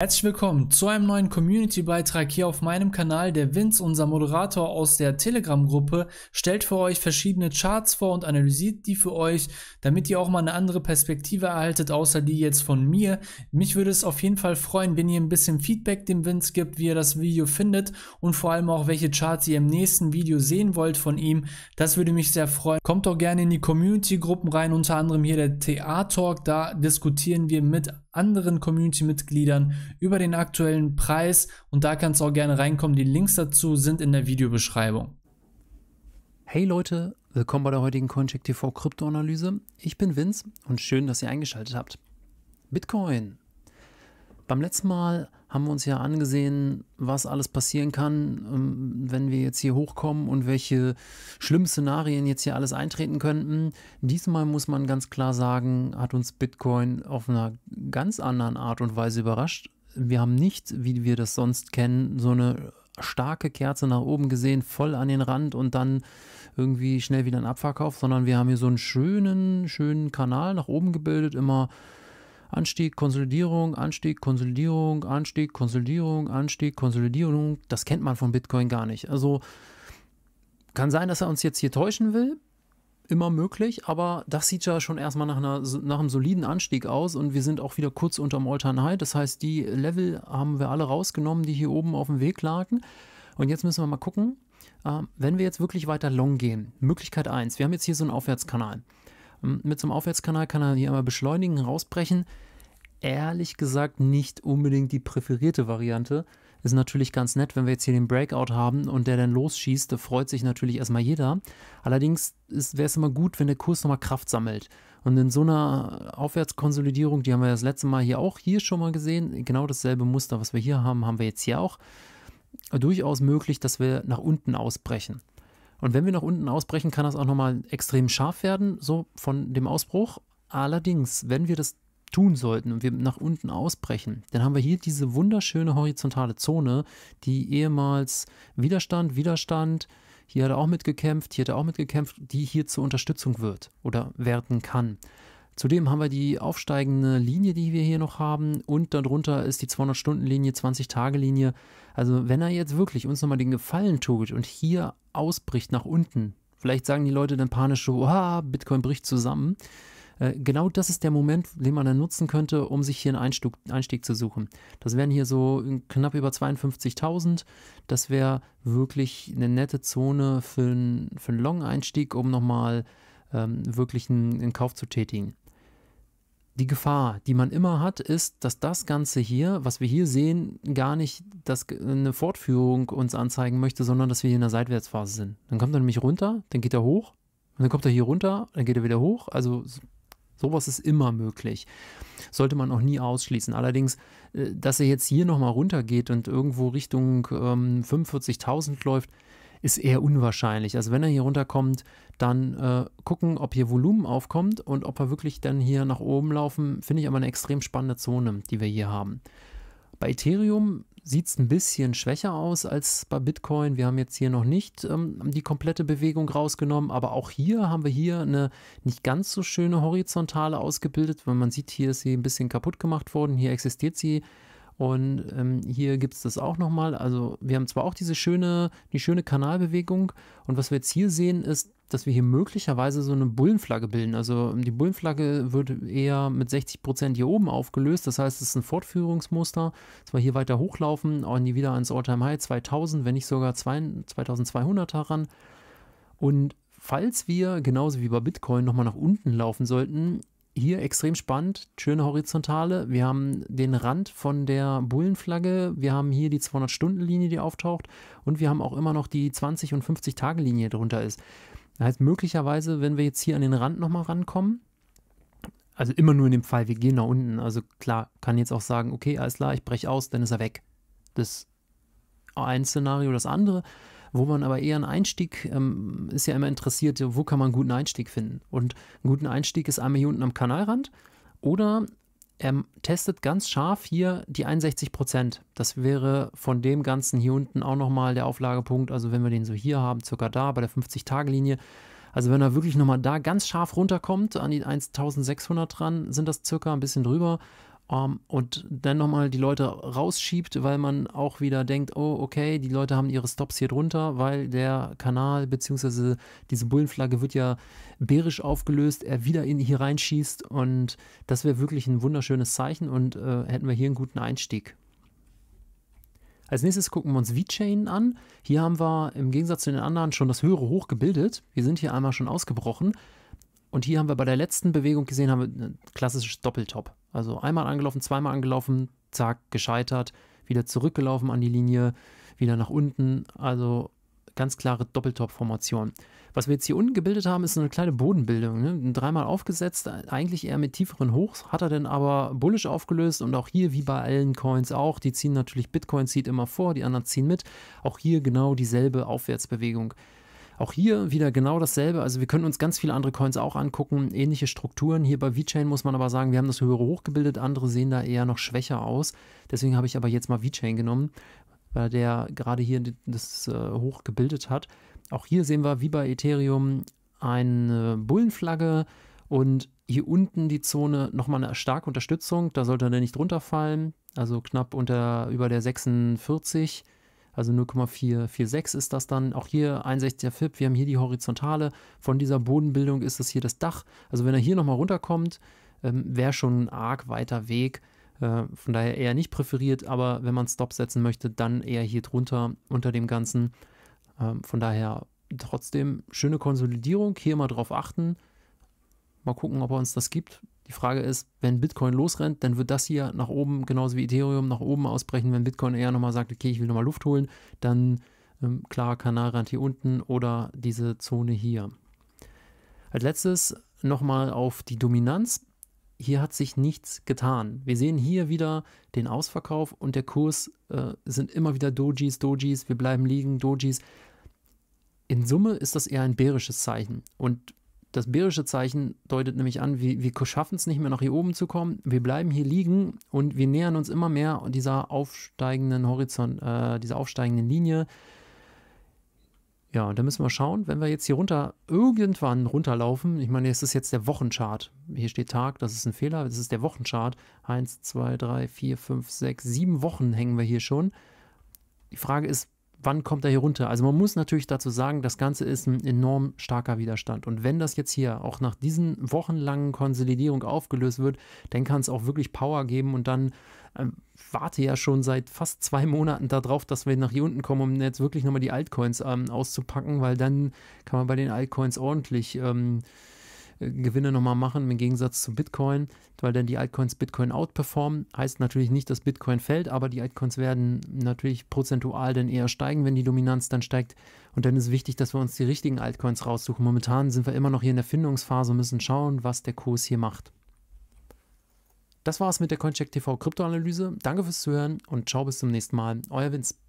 Herzlich willkommen zu einem neuen Community-Beitrag hier auf meinem Kanal. Der Vince, unser Moderator aus der Telegram-Gruppe, stellt für euch verschiedene Charts vor und analysiert die für euch, damit ihr auch mal eine andere Perspektive erhaltet, außer die jetzt von mir. Mich würde es auf jeden Fall freuen, wenn ihr ein bisschen Feedback dem Vince gibt, wie ihr das Video findet und vor allem auch, welche Charts ihr im nächsten Video sehen wollt von ihm. Das würde mich sehr freuen. Kommt auch gerne in die Community-Gruppen rein, unter anderem hier der TA-Talk. Da diskutieren wir mit anderen Community-Mitgliedern über den aktuellen Preis und da kannst du auch gerne reinkommen. Die Links dazu sind in der Videobeschreibung. Hey Leute, willkommen bei der heutigen Coincheck TV Kryptoanalyse. Ich bin Vince und schön, dass ihr eingeschaltet habt. Bitcoin. Beim letzten Mal haben wir uns ja angesehen, was alles passieren kann, ähm, wenn wir jetzt hier hochkommen und welche schlimmen Szenarien jetzt hier alles eintreten könnten. Diesmal muss man ganz klar sagen, hat uns Bitcoin auf einer ganz anderen Art und Weise überrascht. Wir haben nicht, wie wir das sonst kennen, so eine starke Kerze nach oben gesehen, voll an den Rand und dann irgendwie schnell wieder einen Abverkauf, sondern wir haben hier so einen schönen, schönen Kanal nach oben gebildet, immer Anstieg, Konsolidierung, Anstieg, Konsolidierung, Anstieg, Konsolidierung, Anstieg, Konsolidierung. Das kennt man von Bitcoin gar nicht. Also kann sein, dass er uns jetzt hier täuschen will. Immer möglich, aber das sieht ja schon erstmal nach, einer, nach einem soliden Anstieg aus und wir sind auch wieder kurz unterm Altern High. Das heißt, die Level haben wir alle rausgenommen, die hier oben auf dem Weg lagen. Und jetzt müssen wir mal gucken, ähm, wenn wir jetzt wirklich weiter long gehen. Möglichkeit 1, wir haben jetzt hier so einen Aufwärtskanal. Ähm, mit so einem Aufwärtskanal kann er hier einmal beschleunigen, rausbrechen. Ehrlich gesagt nicht unbedingt die präferierte Variante. Ist natürlich ganz nett, wenn wir jetzt hier den Breakout haben und der dann losschießt, da freut sich natürlich erstmal jeder. Allerdings wäre es immer gut, wenn der Kurs nochmal Kraft sammelt. Und in so einer Aufwärtskonsolidierung, die haben wir das letzte Mal hier auch hier schon mal gesehen, genau dasselbe Muster, was wir hier haben, haben wir jetzt hier auch. Durchaus möglich, dass wir nach unten ausbrechen. Und wenn wir nach unten ausbrechen, kann das auch nochmal extrem scharf werden, so von dem Ausbruch. Allerdings, wenn wir das tun sollten und wir nach unten ausbrechen, dann haben wir hier diese wunderschöne horizontale Zone, die ehemals Widerstand, Widerstand, hier hat er auch mitgekämpft, hier hat er auch mitgekämpft, die hier zur Unterstützung wird oder werden kann. Zudem haben wir die aufsteigende Linie, die wir hier noch haben und darunter ist die 200-Stunden-Linie, 20-Tage-Linie. Also wenn er jetzt wirklich uns nochmal den Gefallen tut und hier ausbricht nach unten, vielleicht sagen die Leute dann panisch so, ah, Bitcoin bricht zusammen. Äh, genau das ist der Moment, den man dann nutzen könnte, um sich hier einen Einstieg, Einstieg zu suchen. Das wären hier so knapp über 52.000. Das wäre wirklich eine nette Zone für, für einen Long-Einstieg, um nochmal ähm, wirklich einen, einen Kauf zu tätigen die Gefahr, die man immer hat, ist, dass das Ganze hier, was wir hier sehen, gar nicht das, eine Fortführung uns anzeigen möchte, sondern dass wir hier in der Seitwärtsphase sind. Dann kommt er nämlich runter, dann geht er hoch, und dann kommt er hier runter, dann geht er wieder hoch. Also sowas ist immer möglich. Sollte man auch nie ausschließen. Allerdings, äh, dass er jetzt hier nochmal runter geht und irgendwo Richtung ähm, 45.000 läuft, ist eher unwahrscheinlich. Also wenn er hier runterkommt, dann äh, gucken, ob hier Volumen aufkommt und ob wir wirklich dann hier nach oben laufen, finde ich aber eine extrem spannende Zone, die wir hier haben. Bei Ethereum sieht es ein bisschen schwächer aus als bei Bitcoin. Wir haben jetzt hier noch nicht ähm, die komplette Bewegung rausgenommen, aber auch hier haben wir hier eine nicht ganz so schöne Horizontale ausgebildet, weil man sieht, hier ist sie ein bisschen kaputt gemacht worden, hier existiert sie und ähm, hier gibt es das auch nochmal. Also wir haben zwar auch diese schöne, die schöne Kanalbewegung und was wir jetzt hier sehen ist, dass wir hier möglicherweise so eine Bullenflagge bilden. Also die Bullenflagge wird eher mit 60% Prozent hier oben aufgelöst. Das heißt, es ist ein Fortführungsmuster. Zwar hier weiter hochlaufen, auch nie wieder ans Alltime high 2000, wenn nicht sogar 2200 heran. Und falls wir, genauso wie bei Bitcoin, nochmal nach unten laufen sollten, hier extrem spannend, schöne Horizontale. Wir haben den Rand von der Bullenflagge, wir haben hier die 200-Stunden-Linie, die auftaucht und wir haben auch immer noch die 20- und 50-Tage-Linie drunter ist. Das heißt, möglicherweise, wenn wir jetzt hier an den Rand nochmal rankommen, also immer nur in dem Fall, wir gehen nach unten. Also klar, kann jetzt auch sagen, okay, alles klar, ich breche aus, dann ist er weg. Das ein Szenario, das andere wo man aber eher einen Einstieg, ähm, ist ja immer interessiert, wo kann man einen guten Einstieg finden. Und einen guten Einstieg ist einmal hier unten am Kanalrand oder er testet ganz scharf hier die 61 Prozent. Das wäre von dem Ganzen hier unten auch nochmal der Auflagepunkt. Also wenn wir den so hier haben, circa da bei der 50-Tage-Linie. Also wenn er wirklich nochmal da ganz scharf runterkommt, an die 1600 dran, sind das circa ein bisschen drüber. Um, ähm, und dann nochmal die Leute rausschiebt, weil man auch wieder denkt, oh, okay, die Leute haben ihre Stops hier drunter, weil der Kanal bzw. diese Bullenflagge wird ja bärisch aufgelöst, er wieder in hier reinschießt und das wäre wirklich ein wunderschönes Zeichen und äh, hätten wir hier einen guten Einstieg. Als nächstes gucken wir uns V-Chain an. Hier haben wir im Gegensatz zu den anderen schon das höhere Hoch gebildet. Wir sind hier einmal schon ausgebrochen. Und hier haben wir bei der letzten Bewegung gesehen, haben wir ein äh, klassisches Doppeltop. Also einmal angelaufen, zweimal angelaufen, zack, gescheitert, wieder zurückgelaufen an die Linie, wieder nach unten. Also ganz klare Doppeltop-Formation. Was wir jetzt hier unten gebildet haben, ist eine kleine Bodenbildung. Ne? Dreimal aufgesetzt, eigentlich eher mit tieferen Hochs, hat er dann aber bullisch aufgelöst und auch hier, wie bei allen Coins auch, die ziehen natürlich Bitcoin zieht immer vor, die anderen ziehen mit. Auch hier genau dieselbe Aufwärtsbewegung. Auch hier wieder genau dasselbe. Also wir können uns ganz viele andere Coins auch angucken, ähnliche Strukturen. Hier bei VeChain muss man aber sagen, wir haben das höhere hochgebildet, andere sehen da eher noch schwächer aus. Deswegen habe ich aber jetzt mal VeChain genommen, weil der gerade hier das äh, hoch gebildet hat. Auch hier sehen wir wie bei Ethereum eine Bullenflagge und hier unten die Zone nochmal eine starke Unterstützung. Da sollte er nicht runterfallen, also knapp unter über der 46 also 0,446 ist das dann. Auch hier 61er FIP, wir haben hier die Horizontale. Von dieser Bodenbildung ist das hier das Dach. Also wenn er hier nochmal runterkommt, ähm, wäre schon ein arg weiter Weg. Äh, von daher eher nicht präferiert, aber wenn man Stop setzen möchte, dann eher hier drunter unter dem Ganzen. Ähm, von daher trotzdem schöne Konsolidierung. Hier mal drauf achten. Mal gucken, ob er uns das gibt. Die Frage ist, wenn Bitcoin losrennt, dann wird das hier nach oben, genauso wie Ethereum, nach oben ausbrechen. Wenn Bitcoin eher nochmal sagt, okay, ich will nochmal Luft holen, dann ähm, klarer Kanalrand hier unten oder diese Zone hier. Als letztes nochmal auf die Dominanz. Hier hat sich nichts getan. Wir sehen hier wieder den Ausverkauf und der Kurs äh, sind immer wieder Dojis, Dojis, wir bleiben liegen, Dojis. In Summe ist das eher ein bärisches Zeichen. Und das bärische Zeichen deutet nämlich an, wir, wir schaffen es nicht mehr nach hier oben zu kommen, wir bleiben hier liegen und wir nähern uns immer mehr dieser aufsteigenden Horizont, äh, dieser aufsteigenden Linie. Ja, und da müssen wir schauen, wenn wir jetzt hier runter irgendwann runterlaufen. Ich meine, es ist jetzt der Wochenchart. Hier steht Tag, das ist ein Fehler. Es ist der Wochenchart. Eins, zwei, drei, vier, fünf, sechs, sieben Wochen hängen wir hier schon. Die Frage ist, wann kommt er hier runter? Also man muss natürlich dazu sagen, das Ganze ist ein enorm starker Widerstand. Und wenn das jetzt hier auch nach diesen wochenlangen Konsolidierung aufgelöst wird, dann kann es auch wirklich Power geben und dann ähm, warte ja schon seit fast zwei Monaten darauf, dass wir nach hier unten kommen, um jetzt wirklich nochmal die Altcoins ähm, auszupacken, weil dann kann man bei den Altcoins ordentlich ähm, Gewinne nochmal machen im Gegensatz zu Bitcoin, weil dann die Altcoins Bitcoin outperformen. Heißt natürlich nicht, dass Bitcoin fällt, aber die Altcoins werden natürlich prozentual dann eher steigen, wenn die Dominanz dann steigt. Und dann ist wichtig, dass wir uns die richtigen Altcoins raussuchen. Momentan sind wir immer noch hier in der Findungsphase und müssen schauen, was der Kurs hier macht. Das war's mit der CoincheckTV Kryptoanalyse. Danke fürs Zuhören und ciao bis zum nächsten Mal. Euer Vince.